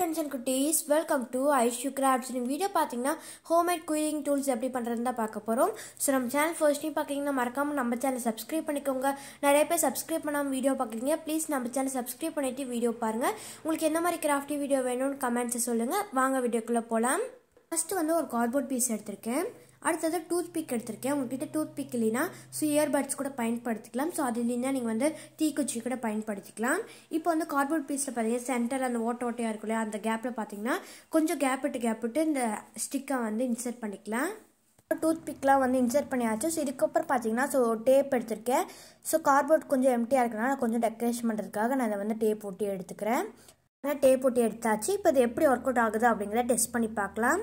friends and குட்டீஸ் welcome to Aishu crafts இந்த video பார்த்தீங்கன்னா ஹோம்மேட் குயிங் டூல்ஸ் எப்படி பண்ணுறதுன்னு தான் பார்க்க போகிறோம் ஸோ நம்ம சேனல் ஃபர்ஸ்ட்டையும் பார்க்குறீங்கன்னா மறக்காமல் நம்ம சேனல் சப்ஸ்கிரைப் பண்ணிக்கோங்க நிறைய பேர் சப்ஸ்கிரைப் பண்ணாமல் வீடியோ பார்க்குறீங்க ப்ளீஸ் நம்ம சேனல் சப்ஸ்கிரைப் பண்ணிவிட்டு வீடியோ பாருங்கள் உங்களுக்கு எந்த மாதிரி கிராஃப்டி வீடியோ வேணும்னு கமெண்ட்ஸை சொல்லுங்கள் வாங்க வீடியோக்குள்ளே போகலாம் ஃபஸ்ட்டு வந்து ஒரு கார்ட்போர்ட் பீஸ் எடுத்திருக்கேன் அடுத்தது டூத் பிக் எடுத்திருக்கேன் உங்ககிட்ட டூத் பிக் இல்லைன்னா ஸோ இயர்பட்ஸ் கூட பயன்படுத்திக்கலாம் ஸோ அது இல்லைன்னா நீங்கள் வந்து தீக்குச்சி கூட பயன்படுத்திக்கலாம் இப்போ வந்து கார்போர்ட் பீஸில் பார்த்தீங்கன்னா சென்டர் அந்த ஓட்ட ஓட்டையாக இருக்கும் இல்லையா அந்த கேப்பில் பார்த்தீங்கன்னா கொஞ்சம் கேப் விட்டு கேப் விட்டு இந்த ஸ்டிக்கை வந்து இன்சர்ட் பண்ணிக்கலாம் டூத் பிக்லாம் வந்து இன்சர்ட் பண்ணியாச்சு ஸோ இதுக்கப்புறம் பார்த்தீங்கன்னா ஸோ டேப் எடுத்திருக்கேன் ஸோ கார்போர்ட் கொஞ்சம் எம்டியாக இருக்கிறனால கொஞ்சம் டெக்கரேஷன் பண்ணுறதுக்காக நான் அதை வந்து டேப் ஒட்டி எடுத்துக்கிறேன் ஆனால் டேப் ஒட்டி எடுத்தாச்சு இப்போ இது எப்படி ஒர்க் அவுட் ஆகுது அப்படிங்கிறத டெஸ்ட் பண்ணி பார்க்கலாம்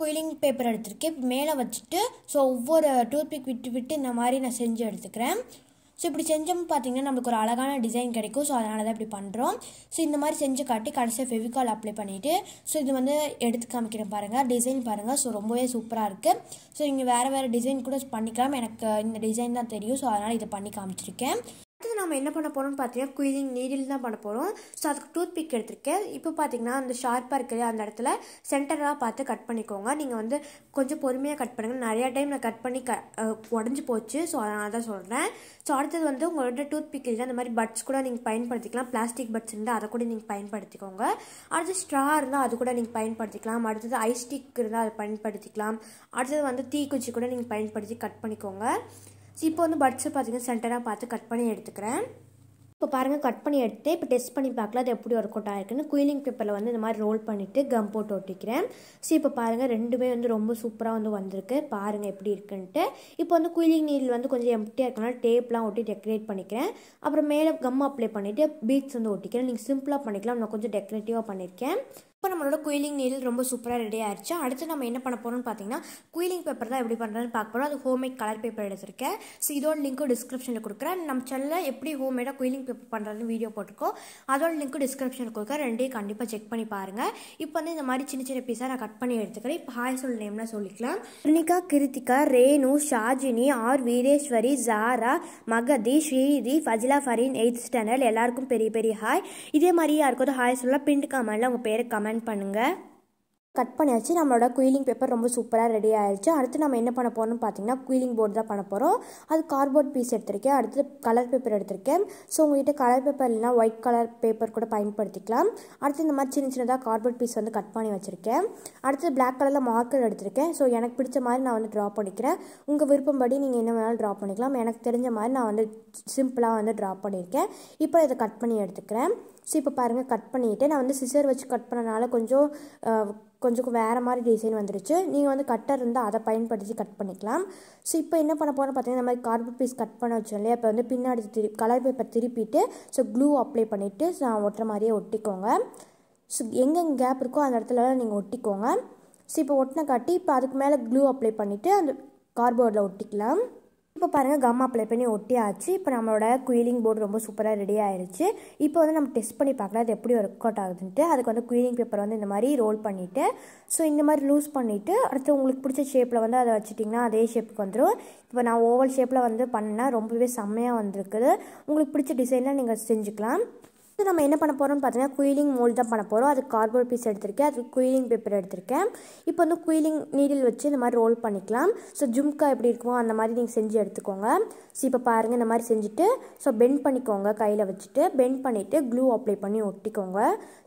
குயிலிங் பேப்பர் எடுத்திருக்கேன் இப்போ மேலே வச்சுட்டு ஸோ ஒவ்வொரு டூத்பிக் விட்டு விட்டு இந்த மாதிரி நான் செஞ்சு எடுத்துக்கிறேன் ஸோ இப்படி செஞ்சோம் பார்த்தீங்கன்னா நம்மளுக்கு ஒரு அழகான டிசைன் கிடைக்கும் ஸோ அதனால தான் இப்படி பண்ணுறோம் ஸோ இந்த மாதிரி செஞ்சு காட்டி கடைசியாக ஃபெவிகால் அப்ளை பண்ணிவிட்டு ஸோ இது வந்து எடுத்து காமிக்கிறேன் பாருங்கள் டிசைன் பாருங்கள் ஸோ ரொம்பவே சூப்பராக இருக்குது ஸோ இங்கே வேறு வேறு டிசைன் கூட பண்ணிக்கலாம் எனக்கு இந்த டிசைன் தான் தெரியும் ஸோ அதனால் இதை பண்ணி காமிச்சிருக்கேன் நம்ம என்ன பண்ண போகிறோம்னு பார்த்தீங்கன்னா குயிலிங் நீடில் தான் பண்ண போகிறோம் ஸோ அதுக்கு டூத் பிக் எடுத்திருக்கேன் இப்போ பார்த்தீங்கன்னா அந்த ஷார்ப்பாக இருக்குது அந்த இடத்துல சென்டராக பார்த்து கட் பண்ணிக்கோங்க நீங்கள் வந்து கொஞ்சம் பொறுமையாக கட் பண்ணுங்கள் நிறையா டைம் நான் கட் பண்ணி க உடஞ்சி போச்சு ஸோ அதனால தான் சொல்கிறேன் ஸோ அடுத்தது வந்து உங்களோட டூத் பிக் இல்லை அந்த மாதிரி பட்ஸ் கூட நீங்கள் பயன்படுத்திக்கலாம் பிளாஸ்டிக் பட்ஸ் இருந்தால் அதை கூட நீங்கள் பயன்படுத்திக்கோங்க அடுத்து ஸ்ட்ரா இருந்தால் அது கூட நீங்கள் பயன்படுத்திக்கலாம் அடுத்தது ஐஸ்டிக் இருந்தால் அதை பயன்படுத்திக்கலாம் அடுத்தது வந்து தீக்குச்சி கூட நீங்கள் பயன்படுத்தி கட் பண்ணிக்கோங்க இப்போ வந்து பட்ஸை பார்த்தீங்கன்னா சென்டராக பார்த்து கட் பண்ணி எடுத்துக்கிறேன் இப்போ பாருங்கள் கட் பண்ணி எடுத்து இப்போ டெஸ்ட் பண்ணி பார்க்கலாம் அது எப்படி ஒர்க் அவுட் ஆயிருக்குன்னு குயிலிங் பேப்பரில் வந்து இந்த மாதிரி ரோல் பண்ணிவிட்டு கம் போட்டு ஒட்டிக்கிறேன் ஸோ இப்போ பாருங்கள் ரெண்டுமே வந்து ரொம்ப சூப்பராக வந்து வந்திருக்கு பாருங்கள் எப்படி இருக்குன்ட்டு இப்போ வந்து குயிலிங் நீல் வந்து கொஞ்சம் எம்டியாக இருக்கனால டேப்லாம் ஒட்டி டெக்கரேட் பண்ணிக்கிறேன் அப்புறம் மேலே கம் அப்ளை பண்ணிவிட்டு பீட்ஸ் வந்து ஒட்டிக்கிறேன் நீங்கள் சிம்பிளாக பண்ணிக்கலாம் நான் கொஞ்சம் டெக்கரேட்டிவாக பண்ணியிருக்கேன் இப்போ நம்மளோட குயிலிங் நீடில் ரொம்ப சூப்பராக ரெடி ஆயிடுச்சு அடுத்து நம்ம என்ன பண்ண போகிறோம்னு பார்த்தீங்கன்னா குயிலிங் பேப்பர் தான் எப்படி பண்ணுறதுன்னு பார்க்க அது ஹோம் மேட் கலர் பேப்பர் எடுத்திருக்கேன் ஸோ இதோட லிங்க்கு டிஸ்கிரிப்ஷனில் கொடுக்குறேன் நம்ம சேனலில் எப்படி மேடாக குயிலிங் பேப்பர் பண்ணுறதுன்னு வீடியோ போட்டிருக்கோம் அதோட லிங்க்கும் டிஸ்கிரிப்ஷனில் கொடுக்குறேன் ரெண்டையும் கண்டிப்பாக செக் பண்ணி பாருங்கள் இப்போ வந்து இந்த மாதிரி சின்ன சின்ன பீஸாக நான் கட் பண்ணி எடுத்துக்கிறேன் இப்போ ஹாய் சொல் நேம்லாம் சொல்லிக்கலாம் Varnika Kiruthika Renu Shajini R Veeraswari Zara Magathi Sridhi Fazila Fareen eighth standard எல்லாருக்கும் பெரிய பெரிய ஹாய் இதே மாதிரி யாருக்கும் ஹாய் சொல்லலாம் பின் கமெண்ட்ல உங்கள் பேருக்கு கமெண்ட் பண்ணுங்கள் கட் பண்ணியாச்சு நம்மளோட குயிலிங் பேப்பர் ரொம்ப சூப்பராக ரெடி ஆயிடுச்சு அடுத்து நம்ம என்ன பண்ண போகணும்னு பார்த்தீங்கன்னா குயிலிங் போர்டு தான் பண்ண போகிறோம் அது கார்போர்ட் பீஸ் எடுத்திருக்கேன் அடுத்து கலர் பேப்பர் எடுத்திருக்கேன் ஸோ உங்கள்கிட்ட கலர் பேப்பர் இல்லைனா ஒயிட் கலர் பேப்பர் கூட பயன்படுத்திக்கலாம் அடுத்து இந்த மாதிரி சின்ன சின்னதாக கார்போர்ட் பீஸ் வந்து கட் பண்ணி வச்சுருக்கேன் அடுத்து பிளாக் கலரில் மார்க்கர் எடுத்திருக்கேன் ஸோ எனக்கு பிடிச்ச மாதிரி நான் வந்து ட்ரா பண்ணிக்கிறேன் உங்கள் விருப்பம்படி நீங்கள் என்ன வேணாலும் ட்ரா பண்ணிக்கலாம் எனக்கு தெரிஞ்ச மாதிரி நான் வந்து சிம்பிளாக வந்து ட்ரா பண்ணியிருக்கேன் இப்போ இதை கட் பண்ணி எடுத்துக்கிறேன் ஸோ இப்போ பாருங்கள் கட் பண்ணிவிட்டு நான் வந்து சிசர் வச்சு கட் பண்ணனால கொஞ்சம் கொஞ்சம் வேறு மாதிரி டிசைன் வந்துருச்சு நீங்கள் வந்து கட்டர் இருந்தால் அதை பயன்படுத்தி கட் பண்ணிக்கலாம் ஸோ இப்போ என்ன பண்ண போகிறோம் பார்த்தீங்கன்னா இந்த மாதிரி கார்பர் பீஸ் கட் பண்ண வச்சோம் இல்லையா இப்போ வந்து பின்னாடி திரு கலர் பேப்பர் திருப்பிட்டு ஸோ க்ளூ அப்ளை பண்ணிவிட்டு ஸோ ஒட்டுற மாதிரியே ஒட்டிக்கோங்க ஸோ எங்கெங்கே கேப் இருக்கோ அந்த இடத்துல நீங்கள் ஒட்டிக்கோங்க ஸோ இப்போ ஒட்டின காட்டி இப்போ அதுக்கு மேலே க்ளூ அப்ளை பண்ணிவிட்டு அந்த கார்போர்டில் ஒட்டிக்கலாம் இப்போ பாருங்கள் கம் அப்ளை பண்ணி ஒட்டி ஆச்சு இப்போ நம்மளோட குயிலிங் போர்டு ரொம்ப சூப்பராக ரெடி ஆயிடுச்சு இப்போ வந்து நம்ம டெஸ்ட் பண்ணி பார்க்கலாம் அது எப்படி ஒர்க் அவுட் ஆகுதுன்ட்டு அதுக்கு வந்து குயிலிங் பேப்பர் வந்து இந்த மாதிரி ரோல் பண்ணிவிட்டு ஸோ இந்த மாதிரி லூஸ் பண்ணிவிட்டு அடுத்து உங்களுக்கு பிடிச்ச ஷேப்பில் வந்து அதை வச்சுட்டிங்கன்னா அதே ஷேப்புக்கு வந்துடும் இப்போ நான் ஓவல் ஷேப்பில் வந்து பண்ணேன்னா ரொம்பவே செம்மையாக வந்திருக்குது உங்களுக்கு பிடிச்ச டிசைனில் நீங்கள் செஞ்சுக்கலாம் ஸோ நம்ம என்ன பண்ண போகிறோம்னு பார்த்தீங்கன்னா குயிலிங் மோல்டு தான் பண்ண போகிறோம் அது கார்போர்ட் பீஸ் எடுத்திருக்கேன் அது குயிலிங் பேப்பர் எடுத்திருக்கேன் இப்போ வந்து குயிலிங் நீடில் வச்சு இந்த மாதிரி ரோல் பண்ணிக்கலாம் ஸோ ஜும்கா எப்படி இருக்குமோ அந்த மாதிரி நீங்கள் செஞ்சு எடுத்துக்கோங்க ஸோ இப்போ பாருங்கள் இந்த மாதிரி செஞ்சுட்டு ஸோ பெண்ட் பண்ணிக்கோங்க கையில் வச்சுட்டு பெண்ட் பண்ணிவிட்டு க்ளூ அப்ளை பண்ணி ஒட்டிக்கோங்க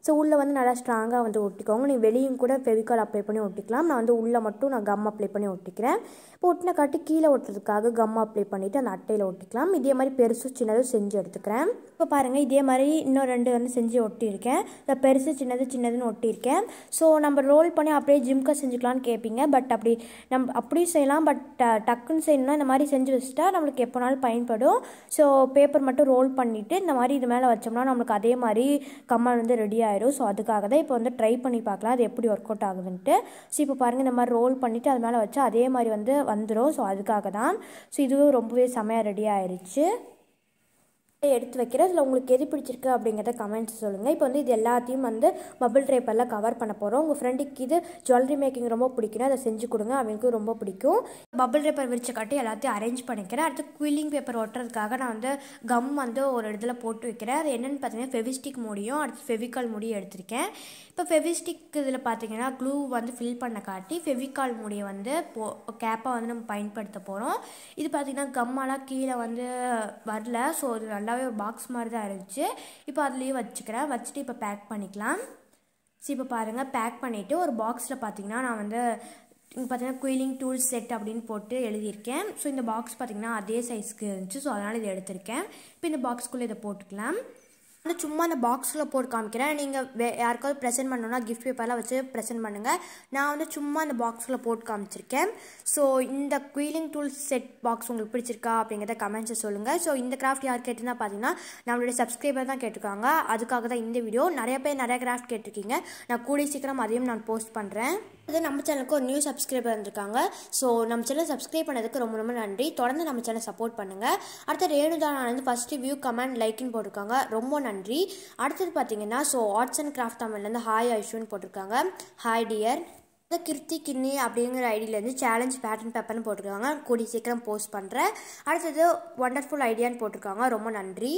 ஸோ உள்ளே வந்து நல்லா ஸ்ட்ராங்காக வந்து ஒட்டிக்கோங்க நீங்கள் வெளியும் கூட ஃபெவிகால் அப்ளை பண்ணி ஒட்டிக்கலாம் நான் வந்து உள்ளே மட்டும் நான் கம் அப்ளை பண்ணி ஒட்டிக்கிறேன் இப்போ ஒட்டின காட்டி கீழே ஒட்டுறதுக்காக கம் அப்ளை பண்ணிவிட்டு அந்த அட்டையில் ஒட்டிக்கலாம் இதே மாதிரி பெருசு சின்னதும் செஞ்சு எடுத்துக்கிறேன் இப்போ பாருங்கள் இதே மாதிரி இன்னும் இன்னும் ரெண்டு வந்து செஞ்சு ஒட்டியிருக்கேன் இந்த பெருசு சின்னது சின்னதுன்னு ஒட்டியிருக்கேன் ஸோ நம்ம ரோல் பண்ணி அப்படியே ஜிம்கா செஞ்சுக்கலான்னு கேட்பீங்க பட் அப்படி நம் அப்படியும் செய்யலாம் பட் டக்குன்னு செய்யணும்னா இந்த மாதிரி செஞ்சு வச்சுட்டா நம்மளுக்கு எப்போனாலும் பயன்படும் ஸோ பேப்பர் மட்டும் ரோல் பண்ணிவிட்டு இந்த மாதிரி இது மேலே வச்சோம்னா நம்மளுக்கு அதே மாதிரி கம்மல் வந்து ரெடி ஆயிடும் ஸோ அதுக்காக தான் இப்போ வந்து ட்ரை பண்ணி பார்க்கலாம் அது எப்படி ஒர்க் அவுட் ஆகுதுன்ட்டு ஸோ இப்போ பாருங்கள் இந்த மாதிரி ரோல் பண்ணிவிட்டு அது மேலே வச்சா அதே மாதிரி வந்து வந்துடும் ஸோ அதுக்காக தான் ஸோ இதுவும் ரொம்பவே செமையாக ரெடி ஆயிடுச்சு எடுத்து வைக்கிறேன் அதில் உங்களுக்கு எது பிடிச்சிருக்கு அப்படிங்கிறத கமெண்ட்ஸ் சொல்லுங்கள் இப்போ வந்து இது எல்லாத்தையும் வந்து பபிள் ரேப்பரில் கவர் பண்ண போகிறோம் உங்கள் ஃப்ரெண்டுக்கு இது ஜுவல்லரி மேக்கிங் ரொம்ப பிடிக்கும் அதை செஞ்சு கொடுங்க அவங்களுக்கு ரொம்ப பிடிக்கும் பபிள் ரேப்பர் விரிச்சு காட்டி எல்லாத்தையும் அரேஞ்ச் பண்ணிக்கிறேன் அடுத்து குயிலிங் பேப்பர் ஓட்டுறதுக்காக நான் வந்து கம் வந்து ஒரு இடத்துல போட்டு வைக்கிறேன் அது என்னென்னு பார்த்தீங்கன்னா ஃபெவிஸ்டிக் முடியும் அடுத்து ஃபெவிக்கால் முடியும் எடுத்திருக்கேன் இப்போ ஃபெவிஸ்டிக் இதில் பார்த்தீங்கன்னா க்ளூ வந்து ஃபில் பண்ண காட்டி ஃபெவிக்கால் முடியை வந்து போ கேப்பாக வந்து நம்ம பயன்படுத்த போகிறோம் இது பார்த்திங்கன்னா கம்மெல்லாம் கீழே வந்து வரல ஸோ இது நல்லா நல்லாவே ஒரு பாக்ஸ் மாதிரி தான் இருந்துச்சு இப்போ அதுலேயே வச்சுக்கிறேன் வச்சுட்டு இப்போ பேக் பண்ணிக்கலாம் ஸோ இப்போ பாருங்கள் பேக் பண்ணிவிட்டு ஒரு பாக்ஸில் பார்த்திங்கன்னா நான் வந்து இங்கே பார்த்தீங்கன்னா குயிலிங் டூல் செட் அப்படின்னு போட்டு எழுதியிருக்கேன் ஸோ இந்த பாக்ஸ் பார்த்திங்கன்னா அதே சைஸ்க்கு இருந்துச்சு ஸோ அதனால் இதை எடுத்திருக்கேன் இப்போ இந்த பாக்ஸ்க்குள்ளே இதை போட்டுக்கலாம் வந்து சும்மா அந்த பாக்ஸில் போட்டு காமிக்கிறேன் நீங்கள் வே யாருக்காவது ப்ரெசென்ட் பண்ணணும்னா கிஃப்ட் பேப்பர்லாம் வச்சு ப்ரெசென்ட் பண்ணுங்கள் நான் வந்து சும்மா அந்த பாக்ஸில் போட்டு காமிச்சிருக்கேன் ஸோ இந்த குயிலிங் டூல் செட் பாக்ஸ் உங்களுக்கு பிடிச்சிருக்கா அப்படிங்கிறத கமெண்ட்ஸை சொல்லுங்கள் ஸோ இந்த கிராஃப்ட் யார் கேட்டுனா பார்த்தீங்கன்னா நம்மளுடைய சப்ஸ்கிரைபர் தான் கேட்டிருக்காங்க அதுக்காக தான் இந்த வீடியோ நிறைய பேர் நிறைய கிராஃப்ட் கேட்டிருக்கீங்க நான் கூடிய சீக்கிரம் அதையும் நான் போஸ்ட் பண்ணுறேன் அது நம்ம சேனலுக்கு ஒரு நியூ சப்ஸ்கிரைபர் வந்திருக்காங்க ஸோ நம்ம சேனல் சப்ஸ்கிரைப் பண்ணதுக்கு ரொம்ப ரொம்ப நன்றி தொடர்ந்து நம்ம சேனல் சப்போர்ட் பண்ணுங்கள் அடுத்து ரேணுதானானந்து வந்து ஃபஸ்ட்டு வியூ கமெண்ட் லைக்குன்னு போட்டிருக்காங்க ரொம்ப நன்றி அடுத்தது பார்த்தீங்கன்னா ஸோ ஆர்ட்ஸ் அண்ட் கிராஃப்ட் தமிழ்லேருந்து ஹாய் ஐஷுன்னு போட்டிருக்காங்க ஹாய் டியர் கிருத்தி கின்னி அப்படிங்கிற ஐடியிலேருந்து சேலஞ்ச் பேட்டர்ன் பேப்பர்னு போட்டிருக்காங்க கூடி சீக்கிரம் போஸ்ட் பண்ணுறேன் அடுத்தது ஒண்டர்ஃபுல் ஐடியான்னு போட்டிருக்காங்க ரொம்ப நன்றி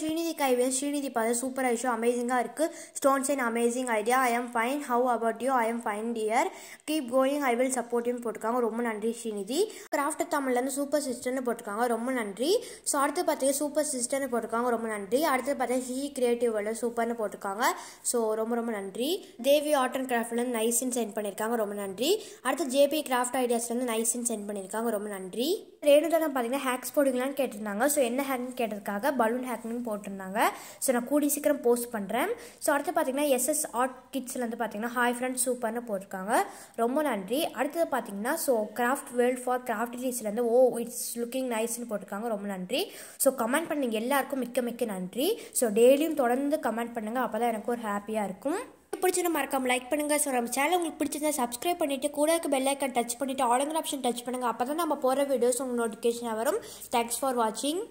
ஸ்ரீநிதி கைவே ஸ்ரீநிதி பார்த்து சூப்பர் ஐஷோ அமேசிங்காக இருக்குது stones and amazing idea I am fine how about you I am fine dear keep going I will support யூன்னு போட்டிருக்காங்க ரொம்ப நன்றி ஸ்ரீநிதி கிராஃப்ட் தமிழ்லேருந்து சூப்பர் சிஸ்டர்னு போட்டிருக்காங்க ரொம்ப நன்றி ஸோ அடுத்து பார்த்தீங்கன்னா சூப்பர் சிஸ்டர்னு போட்டிருக்காங்க ரொம்ப நன்றி அடுத்து பார்த்தீங்கன்னா ஹி கிரியேட்டிவ் சூப்பர்னு போட்டிருக்காங்க ஸோ ரொம்ப ரொம்ப நன்றி தேவி ஆர்ட் அண்ட் கிராஃப்ட்லேருந்து நைஸ்ன்னு சென்ட் பண்ணியிருக்காங்க பண்ணியிருக்காங்க ரொம்ப நன்றி அடுத்து ஜேபி கிராஃப்ட் ஐடியாஸ்லேருந்து நைஸ்ன்னு சென்ட் பண்ணியிருக்காங்க ரொம்ப நன்றி நான் பார்த்தீங்கன்னா ஹேக்ஸ் போடுங்களான்னு கேட்டிருந்தாங்க ஸோ என்ன ஹேக்னு கேட்டதுக்காக பலூன் ஹேக்னு போட்டிருந்தாங்க ஸோ நான் கூடி சீக்கிரம் போஸ்ட் பண்ணுறேன் ஸோ அடுத்து பார்த்தீங்கன்னா எஸ்எஸ் ஆர்ட் கிட்ஸ்லேருந்து பார்த்தீங்கன்னா ஹாய் ஃப்ரெண்ட் சூப்பர்னு போட்டிருக்காங்க ரொம்ப நன்றி அடுத்தது பார்த்தீங்கன்னா so craft world for craft டீச்சர்லேருந்து ஓ இட்ஸ் லுக்கிங் நைஸ்ன்னு போட்டிருக்காங்க ரொம்ப நன்றி ஸோ கமெண்ட் பண்ணுங்கள் எல்லாருக்கும் மிக்க மிக்க நன்றி ஸோ டெய்லியும் தொடர்ந்து கமெண்ட் பண்ணுங்கள் அப்போ தான் எனக்கு ஒரு ஹாப்பியாக இருக்கும் வீடியோ பிடிச்சிருந்தா மறக்காம லைக் பண்ணுங்க ஸோ நம்ம சேனல் உங்களுக்கு பிடிச்சிருந்தா சப்ஸ்கிரைப் பண்ணிவிட்டு கூட இருக்க பெல் ஐக்கன் டச் பண்ணிவிட்டு ஆளுங்கிற ஆப்ஷன் டச் பண்ணுங்கள் அப்போ தான் நம்ம போகிற வீடியோஸ் உங்களுக்கு நோட்டிஃபிகேஷனாக வரும் தேங்க்ஸ் ஃபார் வாட்சிங்